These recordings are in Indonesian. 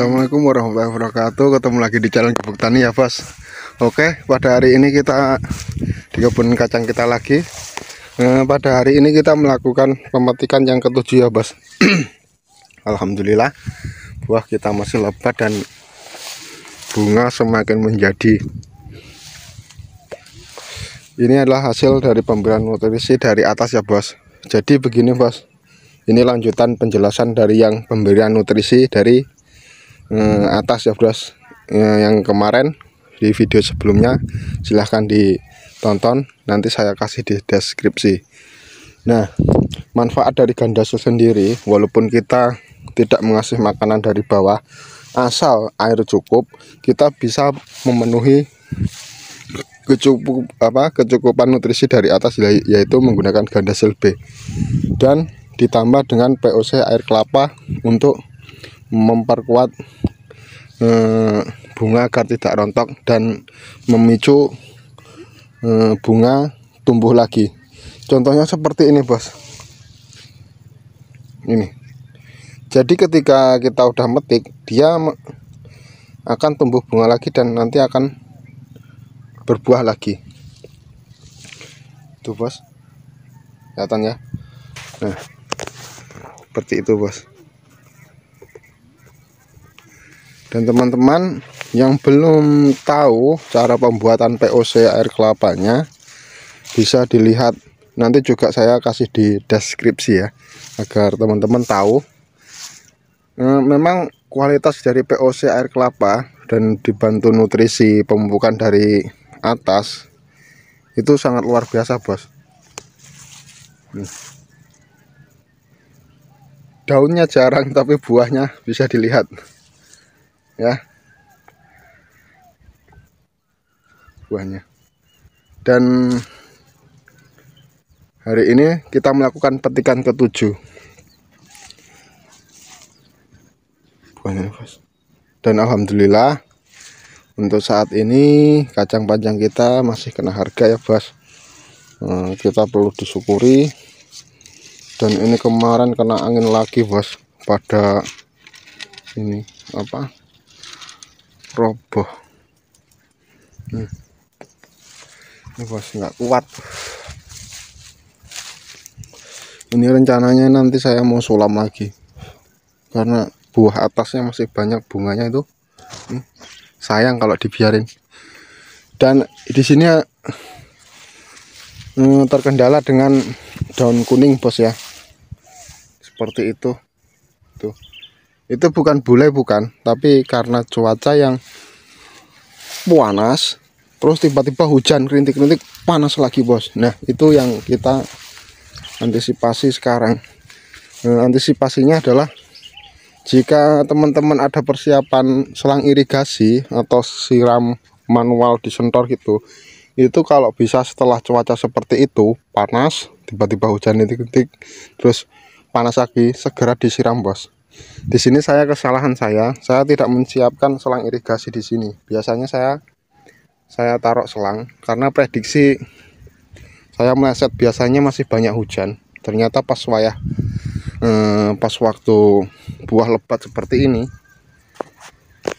Assalamualaikum warahmatullahi wabarakatuh ketemu lagi di jalan kebuk tani ya bos Oke pada hari ini kita di kebun kacang kita lagi nah, pada hari ini kita melakukan pemetikan yang ketujuh ya bos Alhamdulillah buah kita masih lebat dan bunga semakin menjadi ini adalah hasil dari pemberian nutrisi dari atas ya bos jadi begini bos ini lanjutan penjelasan dari yang pemberian nutrisi dari eh, atas ya bros eh, yang kemarin di video sebelumnya silahkan ditonton nanti saya kasih di deskripsi nah manfaat dari ganda sendiri walaupun kita tidak mengasih makanan dari bawah asal air cukup kita bisa memenuhi kecukup apa kecukupan nutrisi dari atas ya, yaitu menggunakan ganda B dan ditambah dengan POC air kelapa untuk memperkuat Eh, bunga agar tidak rontok dan memicu eh, bunga tumbuh lagi contohnya seperti ini bos ini jadi ketika kita udah metik dia akan tumbuh bunga lagi dan nanti akan berbuah lagi tuh bos kelihatan ya nah seperti itu bos dan teman-teman yang belum tahu cara pembuatan POC air kelapanya bisa dilihat nanti juga saya kasih di deskripsi ya agar teman-teman tahu eh, memang kualitas dari POC air kelapa dan dibantu nutrisi pemupukan dari atas itu sangat luar biasa bos hmm. daunnya jarang tapi buahnya bisa dilihat ya buahnya dan hari ini kita melakukan petikan ketujuh buahnya bos dan alhamdulillah untuk saat ini kacang panjang kita masih kena harga ya bos eh, kita perlu disyukuri dan ini kemarin kena angin lagi bos pada ini apa roboh hmm. ini bos nggak kuat ini rencananya nanti saya mau sulam lagi karena buah atasnya masih banyak bunganya itu hmm. sayang kalau dibiarin dan di sini hmm, terkendala dengan daun kuning bos ya seperti itu tuh itu bukan bule bukan tapi karena cuaca yang panas terus tiba-tiba hujan kerintik-kerintik panas lagi bos nah itu yang kita antisipasi sekarang nah, antisipasinya adalah jika teman-teman ada persiapan selang irigasi atau siram manual disentor gitu itu kalau bisa setelah cuaca seperti itu panas tiba-tiba hujan titik-titik terus panas lagi segera disiram bos di sini saya kesalahan saya, saya tidak menyiapkan selang irigasi di sini. Biasanya saya saya taruh selang karena prediksi saya meleset biasanya masih banyak hujan. Ternyata pas wayah eh, pas waktu buah lebat seperti ini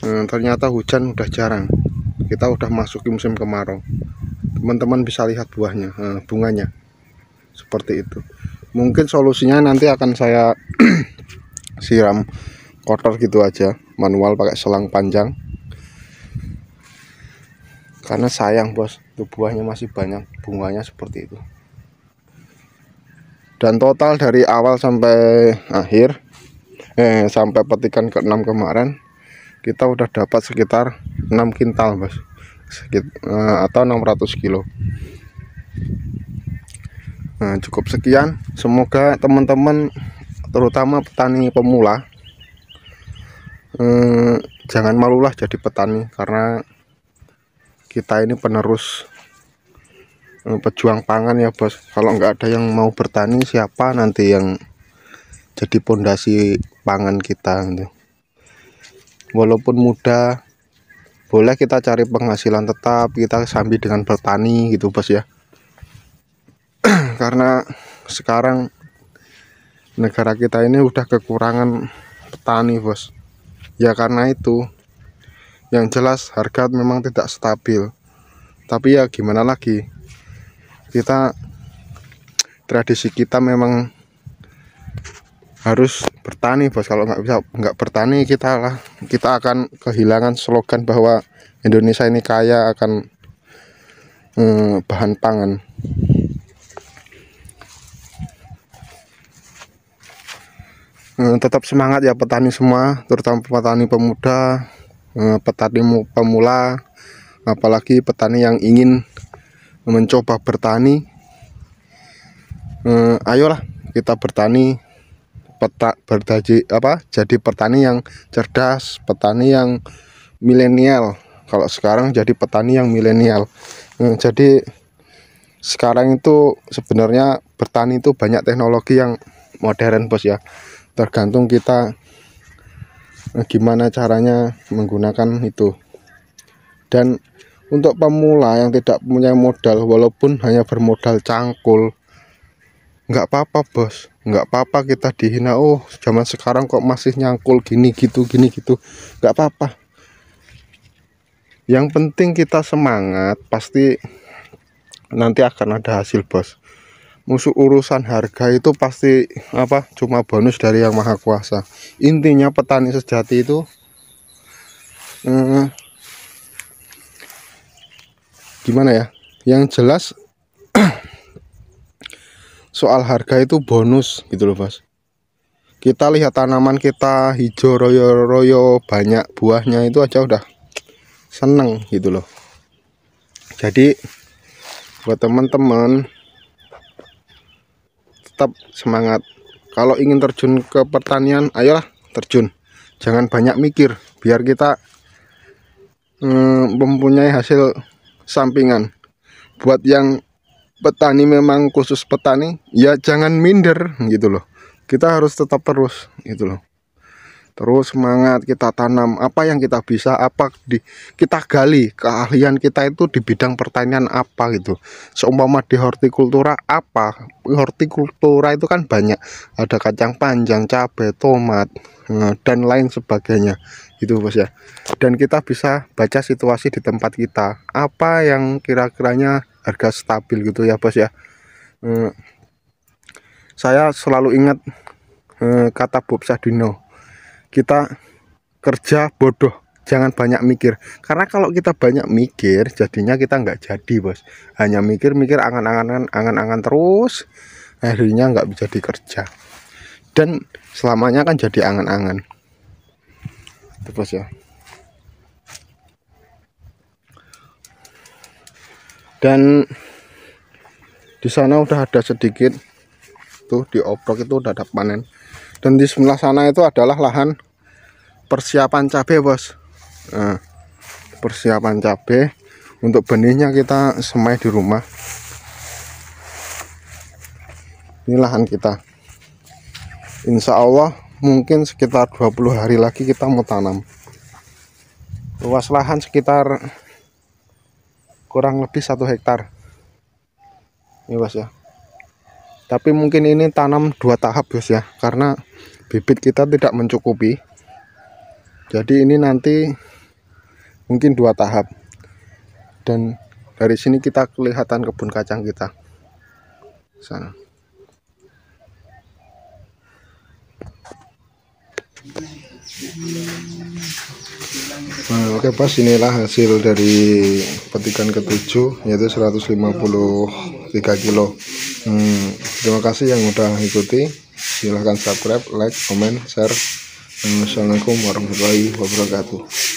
eh, ternyata hujan udah jarang. Kita udah masuk musim kemarau. Teman-teman bisa lihat buahnya, eh, bunganya. Seperti itu. Mungkin solusinya nanti akan saya siram kotor gitu aja manual pakai selang panjang karena sayang bos itu buahnya masih banyak bunganya seperti itu dan total dari awal sampai akhir eh sampai petikan ke-6 kemarin kita udah dapat sekitar 6 kintal bos Sekit, eh, atau 600 kilo nah, cukup sekian semoga teman-teman terutama petani pemula hmm, jangan malulah jadi petani karena kita ini penerus hmm, pejuang pangan ya bos kalau nggak ada yang mau bertani siapa nanti yang jadi pondasi pangan kita gitu. walaupun muda boleh kita cari penghasilan tetap kita sambil dengan bertani gitu bos ya karena sekarang negara kita ini udah kekurangan petani bos ya karena itu yang jelas harga memang tidak stabil tapi ya gimana lagi kita tradisi kita memang harus bertani bos kalau nggak bisa nggak bertani kita lah kita akan kehilangan slogan bahwa Indonesia ini kaya akan eh, bahan pangan Eh, tetap semangat ya petani semua terutama petani pemuda eh, petani pemula apalagi petani yang ingin mencoba bertani eh, ayolah kita bertani petak berdaji apa jadi petani yang cerdas petani yang milenial kalau sekarang jadi petani yang milenial jadi sekarang itu sebenarnya bertani itu banyak teknologi yang modern bos ya tergantung kita eh, gimana caranya menggunakan itu dan untuk pemula yang tidak punya modal walaupun hanya bermodal cangkul nggak apa-apa bos nggak apa-apa kita dihina oh zaman sekarang kok masih nyangkul gini gitu gini gitu nggak apa-apa yang penting kita semangat pasti nanti akan ada hasil bos musuh urusan harga itu pasti apa cuma bonus dari yang maha kuasa intinya petani sejati itu eh, gimana ya yang jelas soal harga itu bonus gitu loh mas kita lihat tanaman kita hijau royo-royo banyak buahnya itu aja udah seneng gitu loh jadi buat teman-teman tetap semangat kalau ingin terjun ke pertanian ayolah terjun jangan banyak mikir biar kita hmm, mempunyai hasil sampingan buat yang petani memang khusus petani ya jangan minder gitu loh kita harus tetap terus gitu loh terus semangat kita tanam apa yang kita bisa apa di kita gali keahlian kita itu di bidang pertanian apa gitu seumpama di hortikultura apa hortikultura itu kan banyak ada kacang panjang cabai tomat eh, dan lain sebagainya gitu bos ya dan kita bisa baca situasi di tempat kita apa yang kira-kiranya harga stabil gitu ya bos ya eh, saya selalu ingat eh, kata Bob Sadino kita kerja bodoh jangan banyak mikir karena kalau kita banyak mikir jadinya kita nggak jadi bos hanya mikir-mikir angan-angan angan-angan terus akhirnya nggak bisa dikerja dan selamanya kan jadi angan-angan itu bos ya dan di sana udah ada sedikit tuh di oprok itu udah ada panen dan di sebelah sana itu adalah lahan persiapan cabai bos nah, persiapan cabai untuk benihnya kita semai di rumah ini lahan kita Insya Allah mungkin sekitar 20 hari lagi kita mau tanam luas lahan sekitar kurang lebih satu hektar ini bos ya tapi mungkin ini tanam dua tahap bos ya karena bibit kita tidak mencukupi jadi ini nanti mungkin dua tahap dan dari sini kita kelihatan kebun kacang kita sana nah, oke bos, pas inilah hasil dari petikan ketujuh yaitu 153 kilo hmm, terima kasih yang udah ikuti silahkan subscribe like comment share Assalamualaikum warahmatullahi wabarakatuh